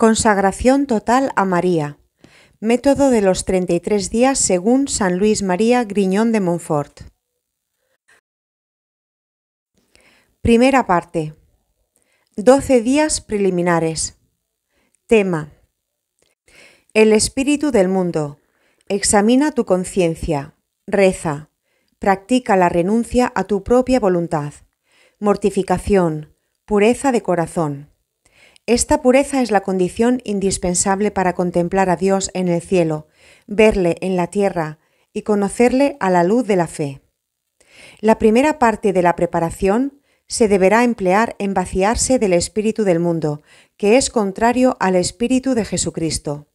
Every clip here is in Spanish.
Consagración total a María. Método de los 33 días según San Luis María Griñón de Montfort. Primera parte. 12 días preliminares. Tema. El espíritu del mundo. Examina tu conciencia. Reza. Practica la renuncia a tu propia voluntad. Mortificación. Pureza de corazón. Esta pureza es la condición indispensable para contemplar a Dios en el cielo, verle en la tierra y conocerle a la luz de la fe. La primera parte de la preparación se deberá emplear en vaciarse del espíritu del mundo, que es contrario al espíritu de Jesucristo.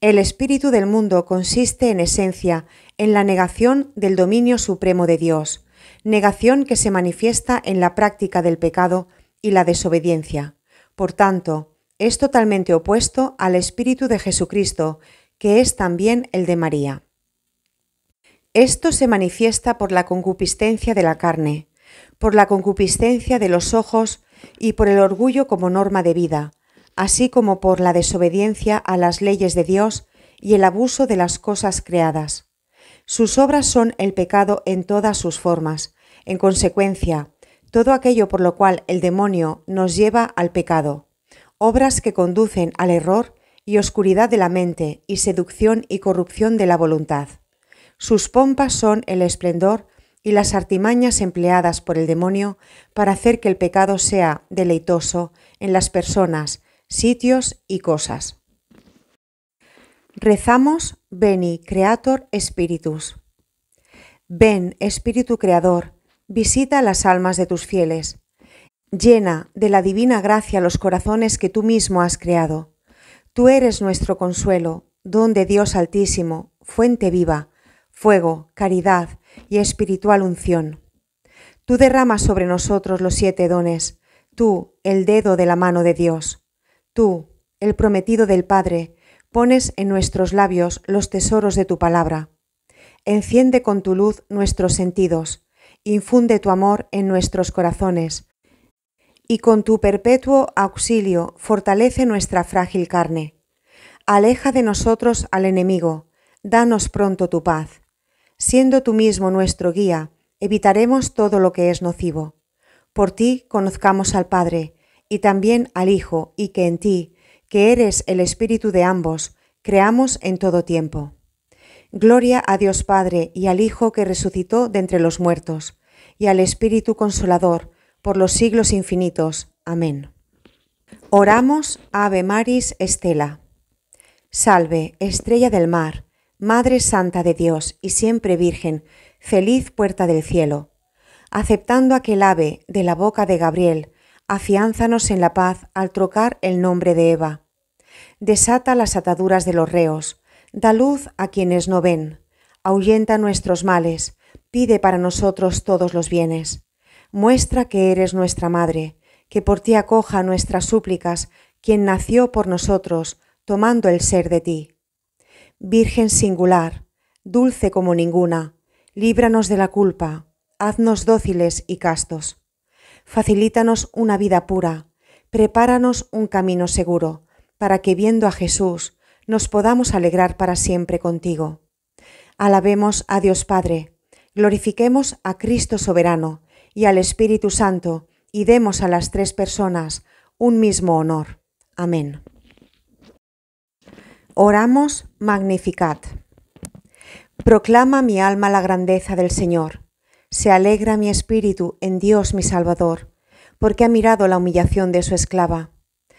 El espíritu del mundo consiste en esencia en la negación del dominio supremo de Dios, negación que se manifiesta en la práctica del pecado y la desobediencia. Por tanto, es totalmente opuesto al espíritu de Jesucristo, que es también el de María. Esto se manifiesta por la concupiscencia de la carne, por la concupiscencia de los ojos y por el orgullo como norma de vida, así como por la desobediencia a las leyes de Dios y el abuso de las cosas creadas. Sus obras son el pecado en todas sus formas. En consecuencia, todo aquello por lo cual el demonio nos lleva al pecado, obras que conducen al error y oscuridad de la mente y seducción y corrupción de la voluntad. Sus pompas son el esplendor y las artimañas empleadas por el demonio para hacer que el pecado sea deleitoso en las personas, sitios y cosas. Rezamos veni, Creator Spiritus. Ven, Espíritu Creador, visita las almas de tus fieles. Llena de la divina gracia los corazones que tú mismo has creado. Tú eres nuestro consuelo, don de Dios altísimo, fuente viva, fuego, caridad y espiritual unción. Tú derramas sobre nosotros los siete dones, tú, el dedo de la mano de Dios, tú, el prometido del Padre, pones en nuestros labios los tesoros de tu palabra. Enciende con tu luz nuestros sentidos, infunde tu amor en nuestros corazones, y con tu perpetuo auxilio fortalece nuestra frágil carne. Aleja de nosotros al enemigo, danos pronto tu paz. Siendo tú mismo nuestro guía, evitaremos todo lo que es nocivo. Por ti conozcamos al Padre, y también al Hijo, y que en ti, que eres el Espíritu de ambos, creamos en todo tiempo. Gloria a Dios Padre y al Hijo que resucitó de entre los muertos, y al Espíritu Consolador, por los siglos infinitos. Amén. Oramos Ave Maris Estela. Salve, estrella del mar, Madre Santa de Dios y siempre Virgen, feliz puerta del cielo. Aceptando aquel ave de la boca de Gabriel, afiánzanos en la paz al trocar el nombre de Eva. Desata las ataduras de los reos Da luz a quienes no ven, ahuyenta nuestros males, pide para nosotros todos los bienes. Muestra que eres nuestra Madre, que por ti acoja nuestras súplicas quien nació por nosotros, tomando el ser de ti. Virgen singular, dulce como ninguna, líbranos de la culpa, haznos dóciles y castos. Facilítanos una vida pura, prepáranos un camino seguro, para que viendo a Jesús, nos podamos alegrar para siempre contigo. Alabemos a Dios Padre, glorifiquemos a Cristo soberano y al Espíritu Santo, y demos a las tres personas un mismo honor. Amén. Oramos Magnificat. Proclama mi alma la grandeza del Señor. Se alegra mi espíritu en Dios mi Salvador, porque ha mirado la humillación de su esclava.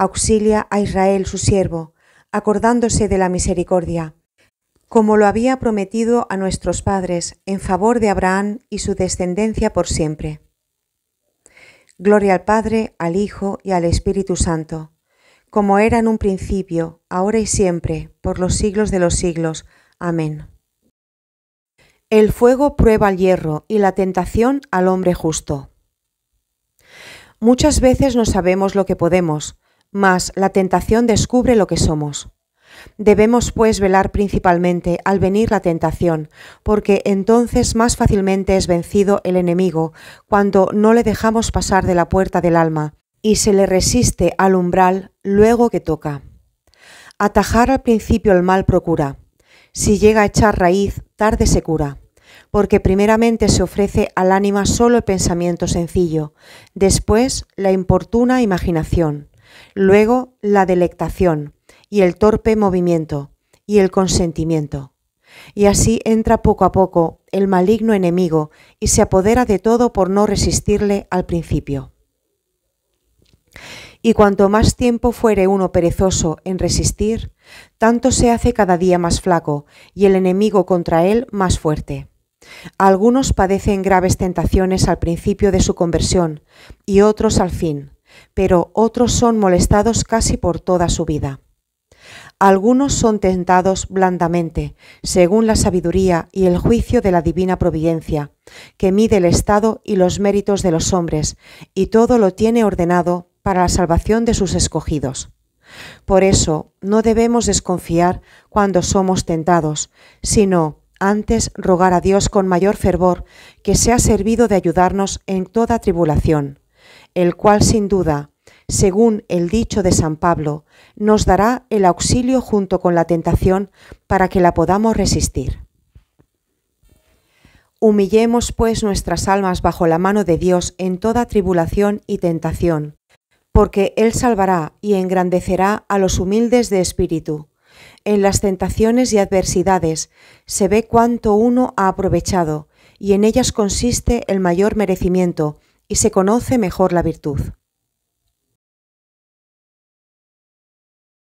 auxilia a Israel su siervo, acordándose de la misericordia, como lo había prometido a nuestros padres, en favor de Abraham y su descendencia por siempre. Gloria al Padre, al Hijo y al Espíritu Santo, como era en un principio, ahora y siempre, por los siglos de los siglos. Amén. El fuego prueba al hierro y la tentación al hombre justo. Muchas veces no sabemos lo que podemos, mas la tentación descubre lo que somos. Debemos pues velar principalmente al venir la tentación, porque entonces más fácilmente es vencido el enemigo cuando no le dejamos pasar de la puerta del alma y se le resiste al umbral luego que toca. Atajar al principio el mal procura. Si llega a echar raíz, tarde se cura, porque primeramente se ofrece al ánima solo el pensamiento sencillo, después la importuna imaginación luego la delectación y el torpe movimiento y el consentimiento. Y así entra poco a poco el maligno enemigo y se apodera de todo por no resistirle al principio. Y cuanto más tiempo fuere uno perezoso en resistir, tanto se hace cada día más flaco y el enemigo contra él más fuerte. Algunos padecen graves tentaciones al principio de su conversión y otros al fin, pero otros son molestados casi por toda su vida. Algunos son tentados blandamente, según la sabiduría y el juicio de la divina providencia, que mide el estado y los méritos de los hombres, y todo lo tiene ordenado para la salvación de sus escogidos. Por eso no debemos desconfiar cuando somos tentados, sino antes rogar a Dios con mayor fervor que sea servido de ayudarnos en toda tribulación el cual sin duda, según el dicho de San Pablo, nos dará el auxilio junto con la tentación para que la podamos resistir. Humillemos pues nuestras almas bajo la mano de Dios en toda tribulación y tentación, porque Él salvará y engrandecerá a los humildes de espíritu. En las tentaciones y adversidades se ve cuánto uno ha aprovechado, y en ellas consiste el mayor merecimiento, y se conoce mejor la virtud.